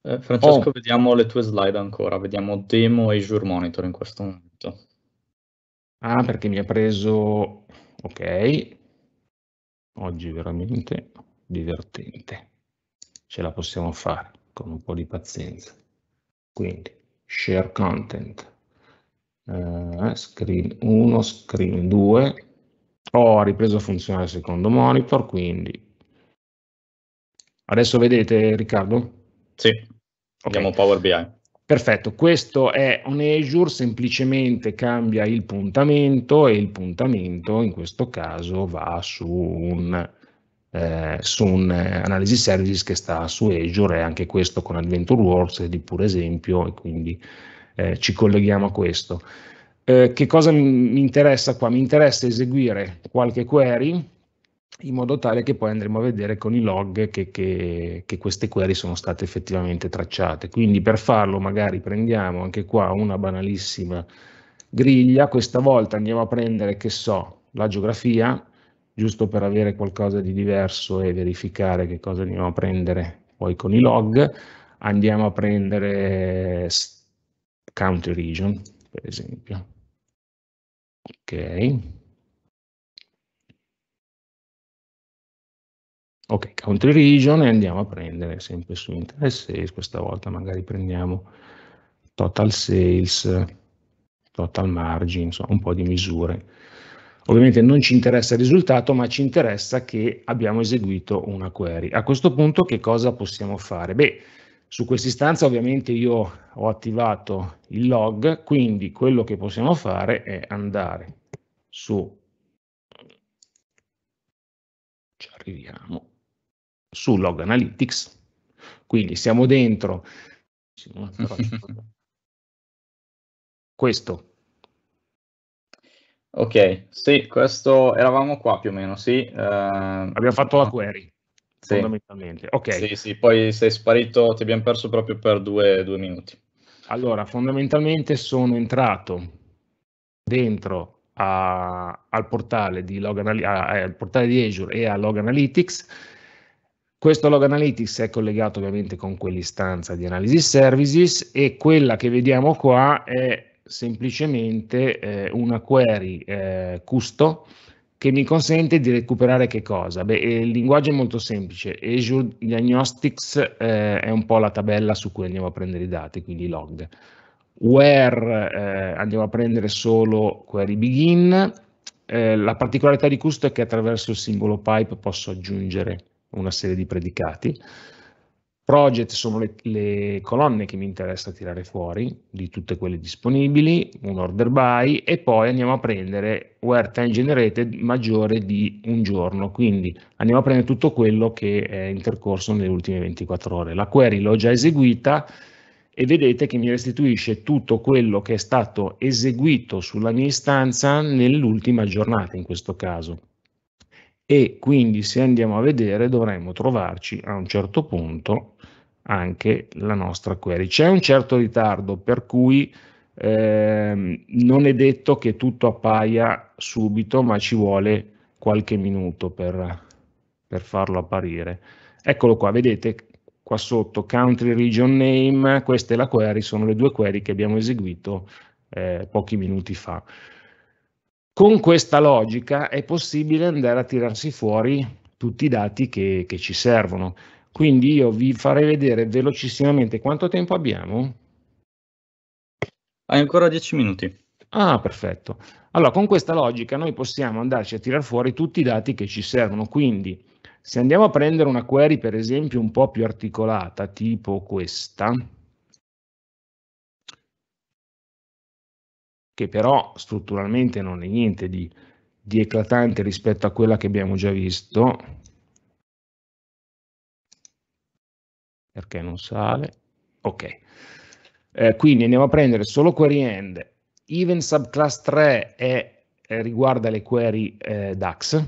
[SPEAKER 2] Eh, Francesco, oh. vediamo le tue slide ancora, vediamo demo e Azure Monitor in questo momento. Ah, perché mi ha preso... Ok,
[SPEAKER 1] oggi veramente divertente. Ce la possiamo fare con un po' di pazienza. Quindi, share content, eh, screen 1, screen 2. Oh, ripreso a funzionare il secondo monitor, quindi... Adesso vedete, Riccardo? Sì, okay.
[SPEAKER 2] abbiamo Power BI.
[SPEAKER 1] Perfetto, questo è on Azure, semplicemente cambia il puntamento e il puntamento in questo caso va su un eh, su un eh, analisi service che sta su Azure e anche questo con Adventure AdventureWorks di pure esempio e quindi eh, ci colleghiamo a questo. Eh, che cosa mi interessa qua? Mi interessa eseguire qualche query in modo tale che poi andremo a vedere con i log che, che, che queste query sono state effettivamente tracciate. Quindi per farlo magari prendiamo anche qua una banalissima griglia, questa volta andiamo a prendere, che so, la geografia, giusto per avere qualcosa di diverso e verificare che cosa andiamo a prendere poi con i log, andiamo a prendere eh, country region,
[SPEAKER 3] per esempio. Ok. Ok, country region e andiamo a prendere sempre
[SPEAKER 1] su internet sales, questa volta magari prendiamo total sales, total margin, insomma un po' di misure Ovviamente non ci interessa il risultato, ma ci interessa che abbiamo eseguito una query. A questo punto che cosa possiamo fare? Beh, su quest'istanza ovviamente io ho attivato il log, quindi quello che possiamo fare è andare su,
[SPEAKER 3] ci arriviamo, su Log Analytics, quindi siamo dentro,
[SPEAKER 2] questo Ok, sì, questo eravamo qua più o meno, sì. Uh, abbiamo fatto la query, sì. fondamentalmente. Ok. Sì, sì, poi sei sparito, ti abbiamo perso proprio per due, due minuti.
[SPEAKER 1] Allora, fondamentalmente sono entrato dentro a, al, portale di Log a, eh, al portale di Azure e a Log Analytics. Questo Log Analytics è collegato ovviamente con quell'istanza di Analysis Services e quella che vediamo qua è semplicemente eh, una query eh, custo che mi consente di recuperare che cosa? Beh, eh, il linguaggio è molto semplice, Azure Diagnostics eh, è un po' la tabella su cui andiamo a prendere i dati, quindi i log. Where eh, andiamo a prendere solo query begin, eh, la particolarità di custo è che attraverso il simbolo pipe posso aggiungere una serie di predicati. Project sono le, le, colonne che mi interessa tirare fuori di tutte quelle disponibili, un order by e poi andiamo a prendere where time generated maggiore di un giorno, quindi andiamo a prendere tutto quello che è intercorso nelle ultime 24 ore. La query l'ho già eseguita e vedete che mi restituisce tutto quello che è stato eseguito sulla mia istanza nell'ultima giornata in questo caso e quindi se andiamo a vedere dovremmo trovarci a un certo punto anche la nostra query. C'è un certo ritardo, per cui eh, non è detto che tutto appaia subito, ma ci vuole qualche minuto per, per farlo apparire. Eccolo qua, vedete qua sotto country region name, questa è la query, sono le due query che abbiamo eseguito eh, pochi minuti fa. Con questa logica è possibile andare a tirarsi fuori tutti i dati che, che ci servono. Quindi io vi farei vedere velocissimamente quanto tempo abbiamo.
[SPEAKER 2] Hai ancora 10 minuti.
[SPEAKER 1] Ah, perfetto. Allora, con questa logica noi possiamo andarci a tirar fuori tutti i dati che ci servono. Quindi, se andiamo a prendere una query, per esempio, un po' più articolata, tipo questa, che però strutturalmente non è niente di, di eclatante rispetto a quella che abbiamo già visto, perché non sale, ok. Eh, quindi andiamo a prendere solo query end, even subclass 3 è, eh, riguarda le query eh, DAX,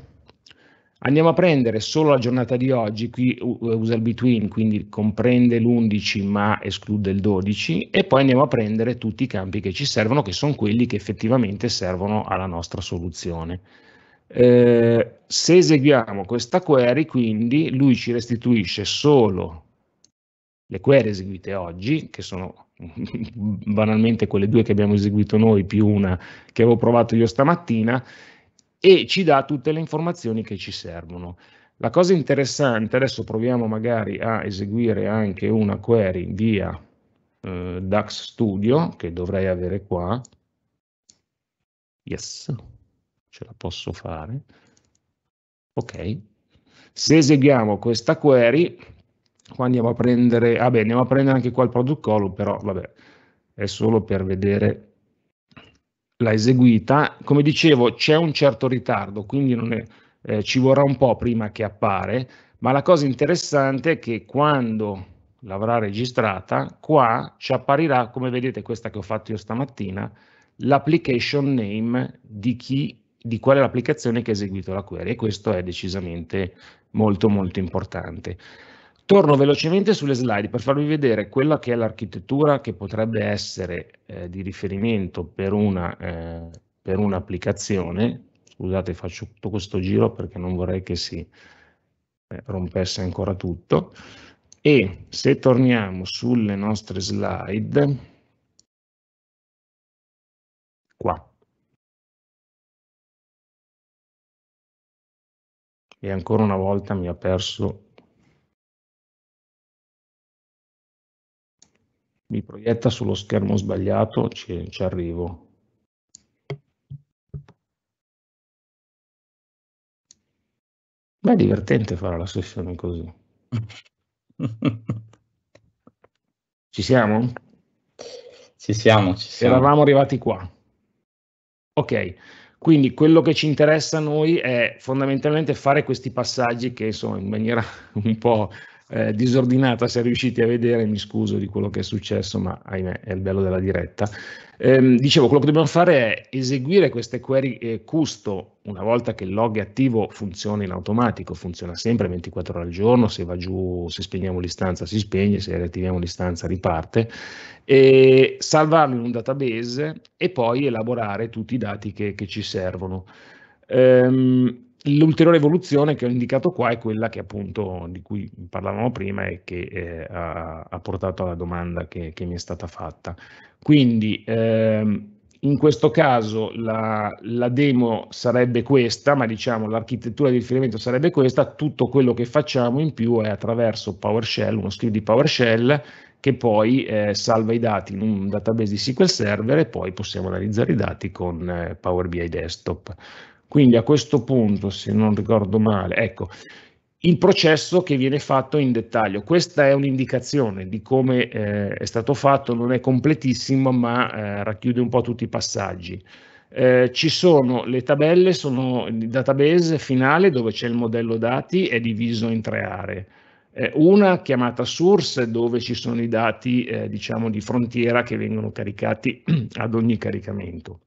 [SPEAKER 1] andiamo a prendere solo la giornata di oggi, qui eh, usa il between, quindi comprende l'11 ma esclude il 12 e poi andiamo a prendere tutti i campi che ci servono, che sono quelli che effettivamente servono alla nostra soluzione. Eh, se eseguiamo questa query, quindi lui ci restituisce solo le query eseguite oggi, che sono banalmente quelle due che abbiamo eseguito noi più una che avevo provato io stamattina, e ci dà tutte le informazioni che ci servono. La cosa interessante, adesso proviamo magari a eseguire anche una query via eh, DAX Studio, che dovrei avere qua. Yes, ce la posso fare. Ok. Se eseguiamo questa query, Qua andiamo a prendere, vabbè, ah andiamo a prendere anche qua il product column, però vabbè, è solo per vedere la eseguita. Come dicevo, c'è un certo ritardo, quindi è, eh, ci vorrà un po' prima che appare, ma la cosa interessante è che quando l'avrà registrata, qua ci apparirà, come vedete questa che ho fatto io stamattina, l'application name di chi di qual è l'applicazione che ha eseguito la query e questo è decisamente molto molto importante. Torno velocemente sulle slide per farvi vedere quella che è l'architettura che potrebbe essere eh, di riferimento per, una, eh, per un'applicazione. Scusate, faccio tutto questo giro perché non vorrei che si eh, rompesse ancora tutto. E se
[SPEAKER 3] torniamo sulle nostre slide, qua. E ancora una volta mi ha perso mi proietta sullo schermo sbagliato, ci, ci arrivo. Ma è divertente fare la sessione così.
[SPEAKER 1] ci siamo? Ci siamo, ci siamo. Eravamo arrivati qua. Ok, quindi quello che ci interessa a noi è fondamentalmente fare questi passaggi che sono in maniera un po' eh, disordinata, se riusciti a vedere, mi scuso di quello che è successo, ma ahimè è il bello della diretta. Ehm, dicevo, quello che dobbiamo fare è eseguire queste query eh, custo una volta che il log è attivo funziona in automatico, funziona sempre 24 ore al giorno, se va giù, se spegniamo l'istanza si spegne, se riattiviamo l'istanza riparte, e salvarlo in un database e poi elaborare tutti i dati che, che ci servono. Ehm, L'ulteriore evoluzione che ho indicato qua è quella che appunto di cui parlavamo prima e che eh, ha, ha, portato alla domanda che, che, mi è stata fatta. Quindi ehm, in questo caso la, la, demo sarebbe questa, ma diciamo l'architettura di riferimento sarebbe questa, tutto quello che facciamo in più è attraverso PowerShell, uno script di PowerShell che poi eh, salva i dati in un database di SQL Server e poi possiamo analizzare i dati con eh, Power BI Desktop. Quindi a questo punto, se non ricordo male, ecco, il processo che viene fatto in dettaglio. Questa è un'indicazione di come eh, è stato fatto, non è completissimo, ma eh, racchiude un po' tutti i passaggi. Eh, ci sono le tabelle, sono il database finale dove c'è il modello dati, è diviso in tre aree. una chiamata source dove ci sono i dati eh, diciamo di frontiera che vengono caricati ad ogni caricamento.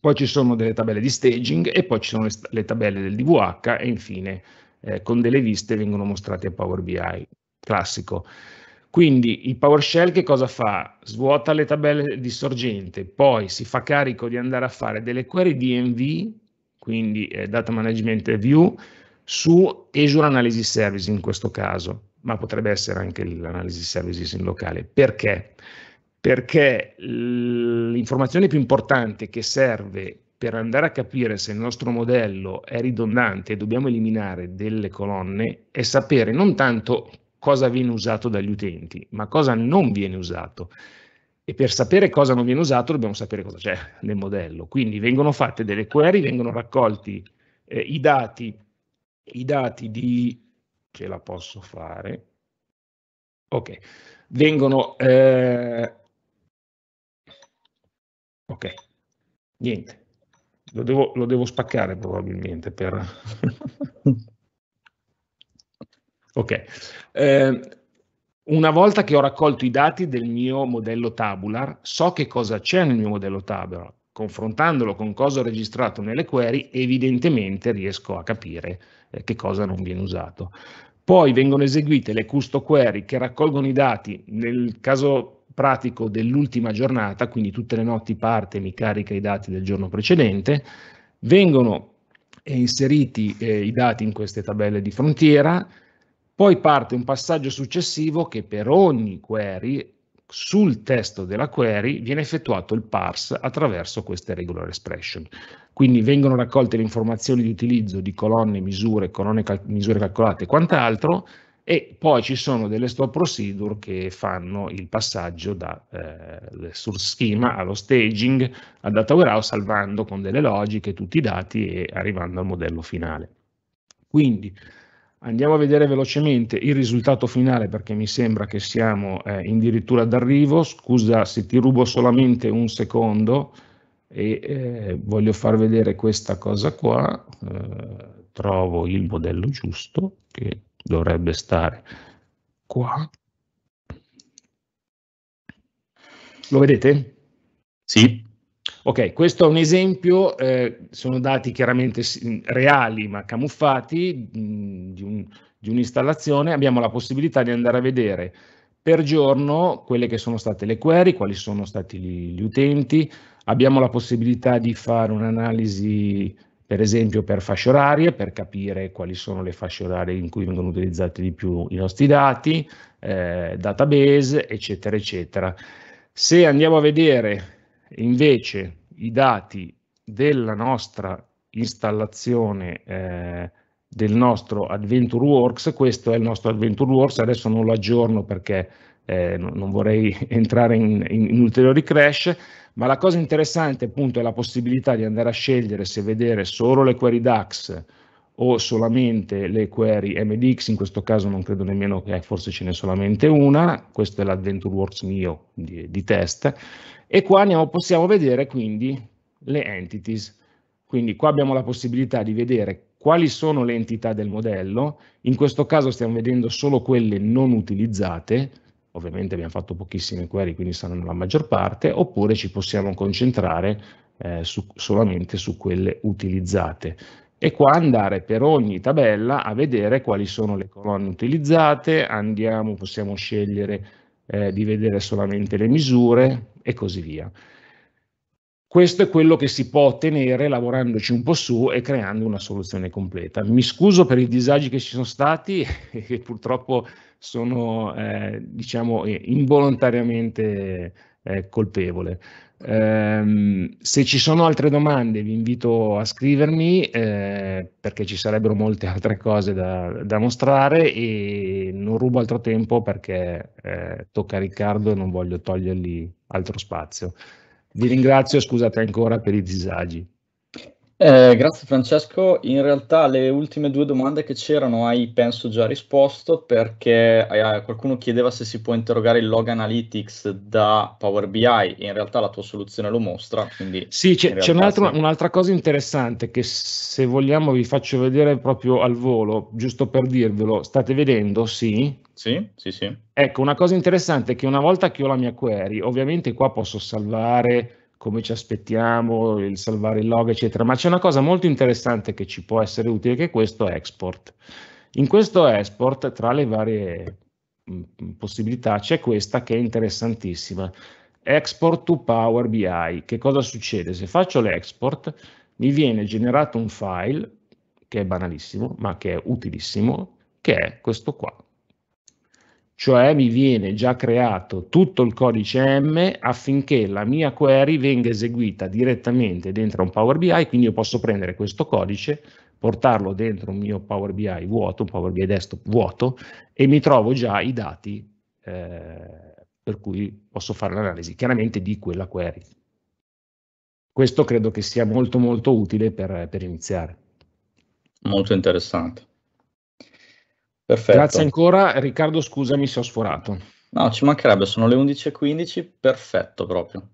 [SPEAKER 1] Poi ci sono delle tabelle di staging e poi ci sono le, tabelle del DVH e infine eh, con delle viste vengono mostrate a Power BI, classico. Quindi il PowerShell che cosa fa? Svuota le tabelle di sorgente, poi si fa carico di andare a fare delle query DMV, quindi eh, Data Management View, su Azure Analysis Service in questo caso, ma potrebbe essere anche l'Analysis Services in locale. Perché? Perché? perché l'informazione più importante che serve per andare a capire se il nostro modello è ridondante e dobbiamo eliminare delle colonne è sapere non tanto cosa viene usato dagli utenti, ma cosa non viene usato. E per sapere cosa non viene usato dobbiamo sapere cosa c'è nel modello. Quindi vengono fatte delle query, vengono raccolti eh, i dati, i dati di... ce la posso fare. Ok, vengono eh, Ok, niente. Lo devo, lo devo spaccare probabilmente per... ok. Eh, una volta che ho raccolto i dati del mio modello tabular, so che cosa c'è nel mio modello tabular. Confrontandolo con cosa ho registrato nelle query, evidentemente riesco a capire eh, che cosa non viene usato. Poi vengono eseguite le custo query che raccolgono i dati. Nel caso pratico dell'ultima giornata, quindi tutte le notti parte e mi carica i dati del giorno precedente, vengono eh, inseriti eh, i dati in queste tabelle di frontiera, poi parte un passaggio successivo che per ogni query sul testo della query viene effettuato il parse attraverso queste regular expression. Quindi vengono raccolte le informazioni di utilizzo di colonne, misure, colonne cal misure calcolate e quant'altro, e poi ci sono delle stop procedure che fanno il passaggio da eh, source schema allo staging al data warehouse salvando con delle logiche tutti i dati e arrivando al modello finale. Quindi andiamo a vedere velocemente il risultato finale perché mi sembra che siamo eh, addirittura d'arrivo, scusa se ti rubo solamente un secondo e eh, voglio far vedere questa cosa qua, eh, trovo il modello giusto che dovrebbe stare qua. Lo vedete? Sì. Ok, questo è un esempio, eh, sono dati chiaramente reali ma camuffati mh, mm, di, un, un'installazione, abbiamo la possibilità di andare a vedere per giorno quelle che sono state le query, quali sono stati gli, gli utenti, abbiamo la possibilità di fare un'analisi per esempio per fasce orarie, per capire quali sono le fasce orarie in cui vengono utilizzati di più i nostri dati, eh, database, eccetera, eccetera. Se andiamo a vedere invece i dati della nostra installazione eh, del nostro AdventureWorks, questo è il nostro AdventureWorks, adesso non lo aggiorno perché eh, non vorrei entrare in, in, in, ulteriori crash, ma la cosa interessante appunto è la possibilità di andare a scegliere se vedere solo le query DAX o solamente le query MDX, in questo caso non credo nemmeno che forse ce n'è solamente una, questo è l'AdventureWorks mio di, di test, e qua andiamo, possiamo vedere quindi le entities, quindi qua abbiamo la possibilità di vedere quali sono le entità del modello, in questo caso stiamo vedendo solo quelle non utilizzate, ovviamente abbiamo fatto pochissime query, quindi saranno la maggior parte, oppure ci possiamo concentrare eh, su, solamente su quelle utilizzate. E qua andare per ogni tabella a vedere quali sono le colonne utilizzate, andiamo, possiamo scegliere eh, di vedere solamente le misure e così via. Questo è quello che si può ottenere lavorandoci un po' su e creando una soluzione completa. Mi scuso per i disagi che ci sono stati e che purtroppo sono eh, diciamo involontariamente eh, colpevole. Eh, se ci sono altre domande vi invito a scrivermi eh, perché ci sarebbero molte altre cose da, da, mostrare e non rubo altro tempo perché eh, tocca a Riccardo e non voglio togliergli altro spazio. Vi ringrazio e scusate ancora per i disagi.
[SPEAKER 2] Eh, grazie Francesco, in realtà le ultime due domande che c'erano hai penso già risposto perché eh, qualcuno chiedeva se si può interrogare il log analytics da Power BI e in realtà la tua soluzione lo mostra. sì, c'è, c'è un'altra, sì. un'altra
[SPEAKER 1] cosa interessante che se vogliamo vi faccio vedere proprio al volo, giusto per dirvelo, state vedendo, sì?
[SPEAKER 2] Sì, sì, sì.
[SPEAKER 1] Ecco, una cosa interessante è che una volta che ho la mia query, ovviamente qua posso salvare come ci aspettiamo, il salvare il log, eccetera. Ma c'è una cosa molto interessante che ci può essere utile, che è questo export. In questo export, tra le varie mm, mm, possibilità, c'è questa che è interessantissima. Export to Power BI. Che cosa succede? Se faccio l'export, mi viene generato un file, che è banalissimo, ma che è utilissimo, che è questo qua cioè mi viene già creato tutto il codice M affinché la mia query venga eseguita direttamente dentro un Power BI, quindi io posso prendere questo codice, portarlo dentro un mio Power BI vuoto, un Power BI desktop vuoto, e mi trovo già i dati eh, per cui posso fare l'analisi, chiaramente di quella query. Questo credo che sia molto molto utile per, per iniziare.
[SPEAKER 2] Molto interessante. Perfetto. Grazie
[SPEAKER 1] ancora, Riccardo, scusami se ho sforato.
[SPEAKER 2] No, ci mancherebbe, sono le 11.15, perfetto proprio.